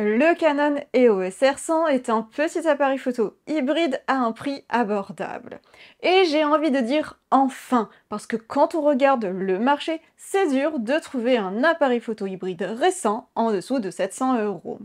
Le Canon EOS R100 est un petit appareil photo hybride à un prix abordable. Et j'ai envie de dire enfin, parce que quand on regarde le marché, c'est dur de trouver un appareil photo hybride récent en dessous de 700 euros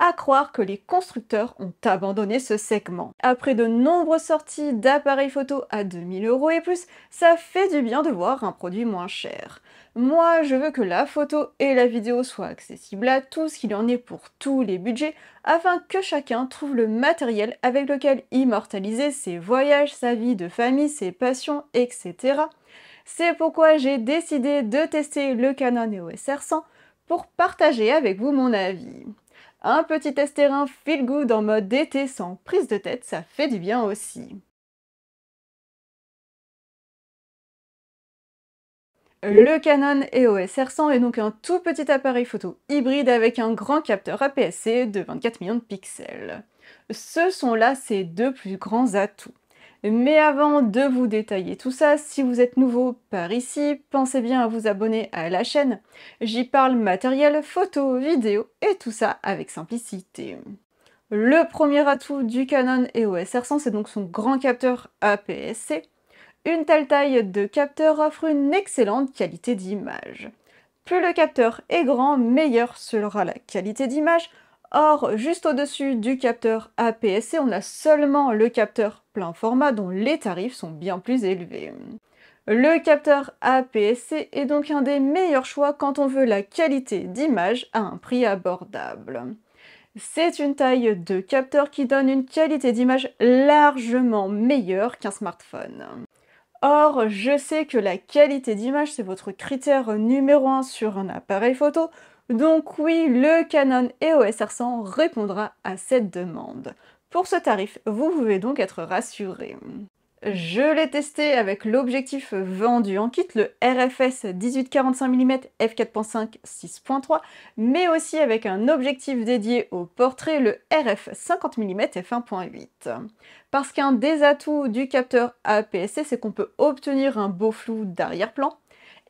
à croire que les constructeurs ont abandonné ce segment. Après de nombreuses sorties d'appareils photo à 2000 euros et plus, ça fait du bien de voir un produit moins cher. Moi, je veux que la photo et la vidéo soient accessibles à tous, qu'il en ait pour tous les budgets, afin que chacun trouve le matériel avec lequel immortaliser ses voyages, sa vie de famille, ses passions, etc. C'est pourquoi j'ai décidé de tester le Canon EOS R100 pour partager avec vous mon avis. Un petit test terrain feel good en mode été sans prise de tête, ça fait du bien aussi. Le Canon EOS R100 est donc un tout petit appareil photo hybride avec un grand capteur APS-C de 24 millions de pixels. Ce sont là ses deux plus grands atouts. Mais avant de vous détailler tout ça, si vous êtes nouveau par ici, pensez bien à vous abonner à la chaîne. J'y parle matériel, photo, vidéo et tout ça avec simplicité. Le premier atout du Canon EOS R100, c'est donc son grand capteur APS-C. Une telle taille de capteur offre une excellente qualité d'image. Plus le capteur est grand, meilleure sera la qualité d'image, Or, juste au-dessus du capteur APS-C, on a seulement le capteur plein format dont les tarifs sont bien plus élevés. Le capteur APS-C est donc un des meilleurs choix quand on veut la qualité d'image à un prix abordable. C'est une taille de capteur qui donne une qualité d'image largement meilleure qu'un smartphone. Or, je sais que la qualité d'image, c'est votre critère numéro 1 sur un appareil photo, donc oui, le Canon EOS R100 répondra à cette demande. Pour ce tarif, vous pouvez donc être rassuré. Je l'ai testé avec l'objectif vendu en kit, le RFS 18-45 mm f4.5 6.3, mais aussi avec un objectif dédié au portrait, le RF 50 mm f1.8. Parce qu'un des atouts du capteur APS-C, c'est qu'on peut obtenir un beau flou d'arrière-plan,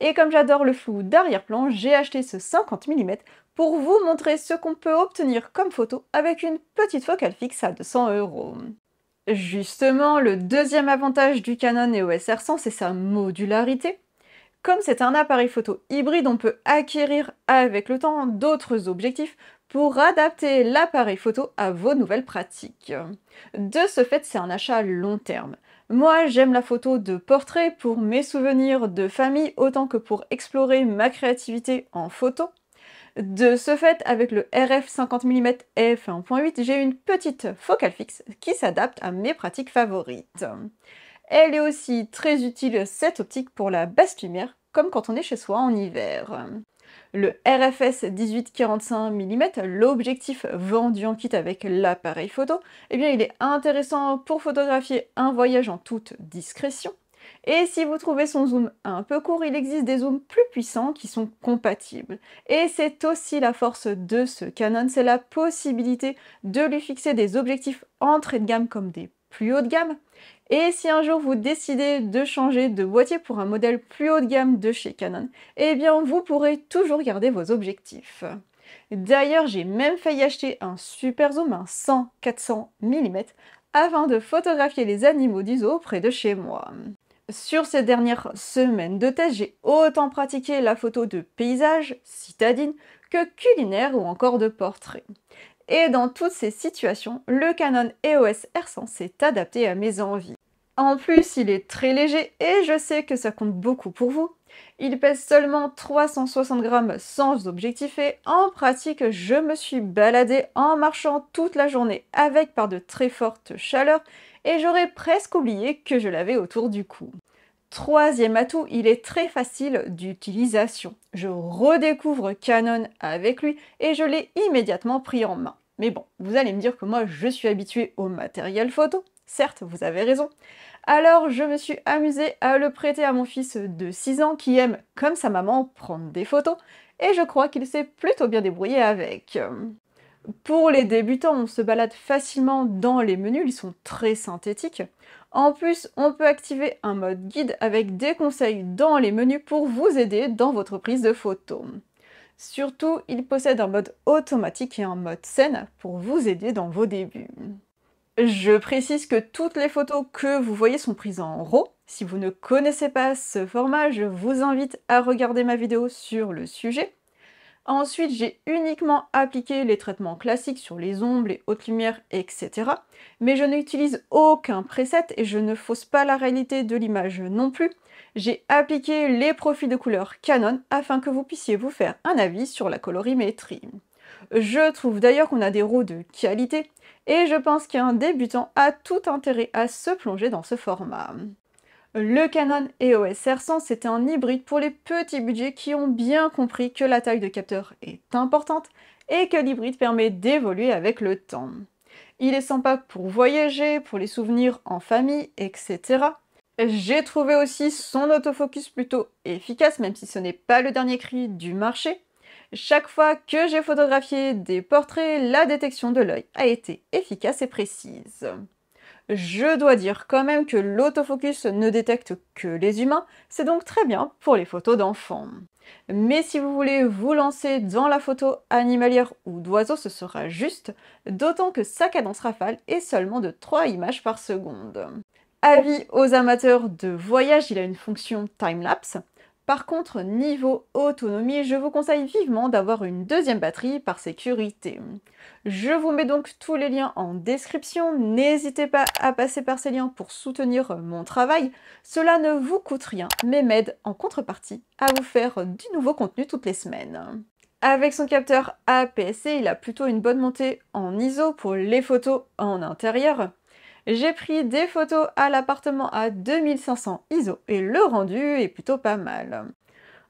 et comme j'adore le flou d'arrière-plan, j'ai acheté ce 50 mm pour vous montrer ce qu'on peut obtenir comme photo avec une petite focale fixe à 200 euros. Justement, le deuxième avantage du Canon EOS R100, c'est sa modularité. Comme c'est un appareil photo hybride, on peut acquérir avec le temps d'autres objectifs pour adapter l'appareil photo à vos nouvelles pratiques. De ce fait, c'est un achat long terme. Moi, j'aime la photo de portrait pour mes souvenirs de famille autant que pour explorer ma créativité en photo. De ce fait, avec le RF 50 mm f1.8, j'ai une petite focale fixe qui s'adapte à mes pratiques favorites. Elle est aussi très utile cette optique pour la basse lumière, comme quand on est chez soi en hiver le RFS 18-45 mm, l'objectif vendu en kit avec l'appareil photo, eh bien il est intéressant pour photographier un voyage en toute discrétion. Et si vous trouvez son zoom un peu court, il existe des zooms plus puissants qui sont compatibles. Et c'est aussi la force de ce Canon, c'est la possibilité de lui fixer des objectifs entrée de gamme comme des plus haut de gamme. Et si un jour vous décidez de changer de boîtier pour un modèle plus haut de gamme de chez Canon, eh bien vous pourrez toujours garder vos objectifs. D'ailleurs, j'ai même failli acheter un super zoom, 100-400 mm, afin de photographier les animaux du zoo près de chez moi. Sur ces dernières semaines de test, j'ai autant pratiqué la photo de paysage, citadine, que culinaire ou encore de portrait. Et dans toutes ces situations, le Canon EOS R100 s'est adapté à mes envies. En plus, il est très léger et je sais que ça compte beaucoup pour vous. Il pèse seulement 360 grammes sans objectif et en pratique, je me suis baladée en marchant toute la journée avec par de très fortes chaleurs et j'aurais presque oublié que je l'avais autour du cou. Troisième atout, il est très facile d'utilisation. Je redécouvre Canon avec lui et je l'ai immédiatement pris en main. Mais bon, vous allez me dire que moi je suis habituée au matériel photo, certes vous avez raison. Alors je me suis amusée à le prêter à mon fils de 6 ans qui aime, comme sa maman, prendre des photos et je crois qu'il s'est plutôt bien débrouillé avec. Pour les débutants, on se balade facilement dans les menus, ils sont très synthétiques. En plus, on peut activer un mode guide avec des conseils dans les menus pour vous aider dans votre prise de photo. Surtout, il possède un mode automatique et un mode scène pour vous aider dans vos débuts. Je précise que toutes les photos que vous voyez sont prises en RAW. Si vous ne connaissez pas ce format, je vous invite à regarder ma vidéo sur le sujet. Ensuite, j'ai uniquement appliqué les traitements classiques sur les ombres, les hautes lumières, etc. Mais je n'utilise aucun preset et je ne fausse pas la réalité de l'image non plus. J'ai appliqué les profils de couleurs Canon afin que vous puissiez vous faire un avis sur la colorimétrie. Je trouve d'ailleurs qu'on a des roues de qualité et je pense qu'un débutant a tout intérêt à se plonger dans ce format. Le Canon EOS R100, c'était un hybride pour les petits budgets qui ont bien compris que la taille de capteur est importante et que l'hybride permet d'évoluer avec le temps. Il est sympa pour voyager, pour les souvenirs en famille, etc. J'ai trouvé aussi son autofocus plutôt efficace, même si ce n'est pas le dernier cri du marché. Chaque fois que j'ai photographié des portraits, la détection de l'œil a été efficace et précise. Je dois dire quand même que l'autofocus ne détecte que les humains, c'est donc très bien pour les photos d'enfants. Mais si vous voulez vous lancer dans la photo animalière ou d'oiseau, ce sera juste, d'autant que sa cadence rafale est seulement de 3 images par seconde. Avis aux amateurs de voyage, il a une fonction time-lapse. Par contre, niveau autonomie, je vous conseille vivement d'avoir une deuxième batterie par sécurité. Je vous mets donc tous les liens en description, n'hésitez pas à passer par ces liens pour soutenir mon travail, cela ne vous coûte rien, mais m'aide en contrepartie à vous faire du nouveau contenu toutes les semaines. Avec son capteur APS-C, il a plutôt une bonne montée en ISO pour les photos en intérieur, j'ai pris des photos à l'appartement à 2500 ISO et le rendu est plutôt pas mal.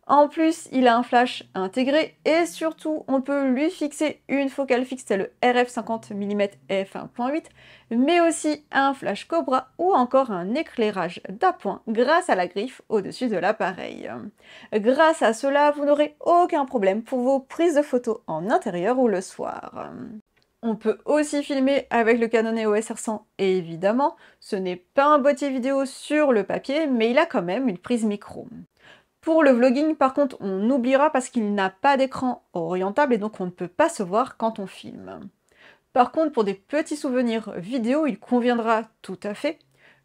En plus, il a un flash intégré et surtout, on peut lui fixer une focale fixe le RF50 mm f1.8, mais aussi un flash Cobra ou encore un éclairage d'appoint grâce à la griffe au-dessus de l'appareil. Grâce à cela, vous n'aurez aucun problème pour vos prises de photos en intérieur ou le soir. On peut aussi filmer avec le Canon EOS R100 et évidemment, ce n'est pas un boîtier vidéo sur le papier, mais il a quand même une prise micro. Pour le vlogging, par contre, on oubliera parce qu'il n'a pas d'écran orientable et donc on ne peut pas se voir quand on filme. Par contre, pour des petits souvenirs vidéo, il conviendra tout à fait.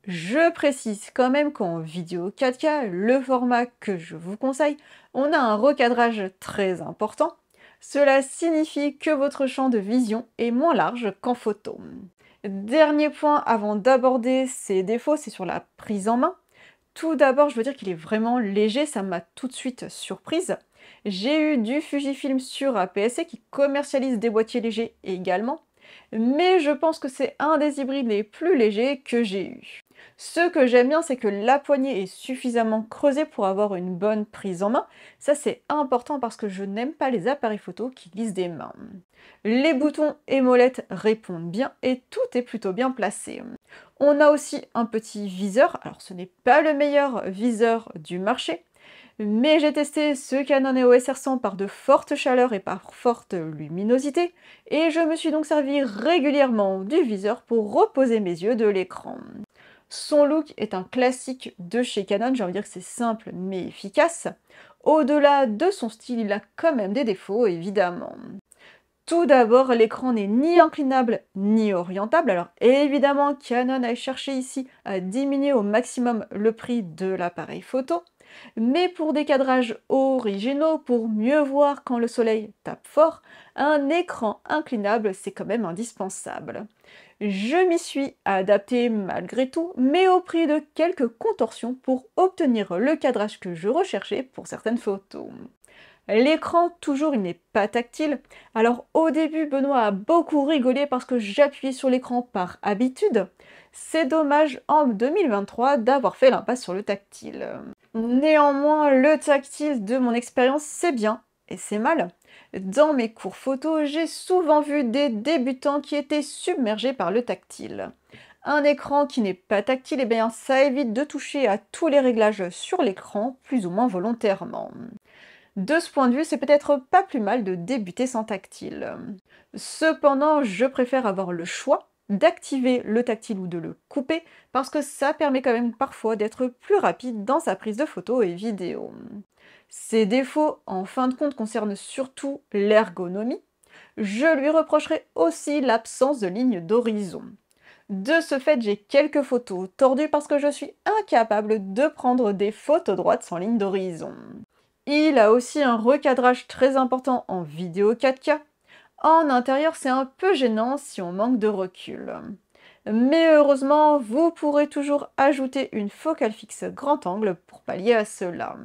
Je précise quand même qu'en vidéo 4K, le format que je vous conseille, on a un recadrage très important cela signifie que votre champ de vision est moins large qu'en photo. Dernier point avant d'aborder ses défauts, c'est sur la prise en main. Tout d'abord, je veux dire qu'il est vraiment léger, ça m'a tout de suite surprise. J'ai eu du Fujifilm sur aps qui commercialise des boîtiers légers également, mais je pense que c'est un des hybrides les plus légers que j'ai eu. Ce que j'aime bien, c'est que la poignée est suffisamment creusée pour avoir une bonne prise en main. Ça, c'est important parce que je n'aime pas les appareils photo qui glissent des mains. Les boutons et molettes répondent bien et tout est plutôt bien placé. On a aussi un petit viseur. Alors, ce n'est pas le meilleur viseur du marché, mais j'ai testé ce Canon EOS R100 par de fortes chaleurs et par forte luminosité, et je me suis donc servi régulièrement du viseur pour reposer mes yeux de l'écran. Son look est un classique de chez Canon, j'ai envie de dire que c'est simple mais efficace. Au-delà de son style, il a quand même des défauts, évidemment. Tout d'abord, l'écran n'est ni inclinable ni orientable. Alors évidemment, Canon a cherché ici à diminuer au maximum le prix de l'appareil photo. Mais pour des cadrages originaux, pour mieux voir quand le soleil tape fort, un écran inclinable, c'est quand même indispensable. Je m'y suis adapté malgré tout, mais au prix de quelques contorsions pour obtenir le cadrage que je recherchais pour certaines photos. L'écran, toujours, il n'est pas tactile. Alors au début, Benoît a beaucoup rigolé parce que j'appuyais sur l'écran par habitude. C'est dommage en 2023 d'avoir fait l'impasse sur le tactile. Néanmoins, le tactile de mon expérience, c'est bien et c'est mal. Dans mes cours photo, j'ai souvent vu des débutants qui étaient submergés par le tactile. Un écran qui n'est pas tactile, eh bien, ça évite de toucher à tous les réglages sur l'écran, plus ou moins volontairement. De ce point de vue, c'est peut-être pas plus mal de débuter sans tactile. Cependant, je préfère avoir le choix d'activer le tactile ou de le couper, parce que ça permet quand même parfois d'être plus rapide dans sa prise de photos et vidéos. Ses défauts, en fin de compte, concernent surtout l'ergonomie. Je lui reprocherai aussi l'absence de ligne d'horizon. De ce fait, j'ai quelques photos tordues parce que je suis incapable de prendre des photos droites sans ligne d'horizon. Il a aussi un recadrage très important en vidéo 4K, en intérieur, c'est un peu gênant si on manque de recul. Mais heureusement, vous pourrez toujours ajouter une focale fixe grand angle pour pallier à cela.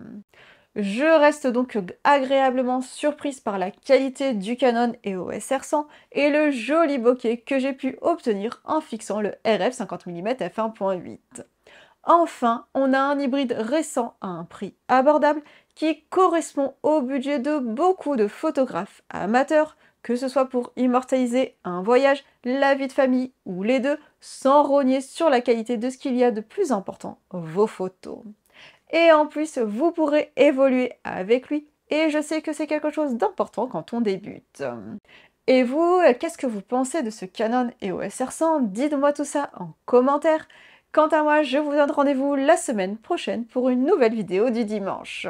Je reste donc agréablement surprise par la qualité du Canon EOS R100 et le joli bokeh que j'ai pu obtenir en fixant le RF 50mm f1.8. Enfin, on a un hybride récent à un prix abordable qui correspond au budget de beaucoup de photographes amateurs que ce soit pour immortaliser un voyage, la vie de famille ou les deux, sans rogner sur la qualité de ce qu'il y a de plus important, vos photos. Et en plus, vous pourrez évoluer avec lui, et je sais que c'est quelque chose d'important quand on débute. Et vous, qu'est-ce que vous pensez de ce Canon EOS R100 Dites-moi tout ça en commentaire. Quant à moi, je vous donne rendez-vous la semaine prochaine pour une nouvelle vidéo du dimanche.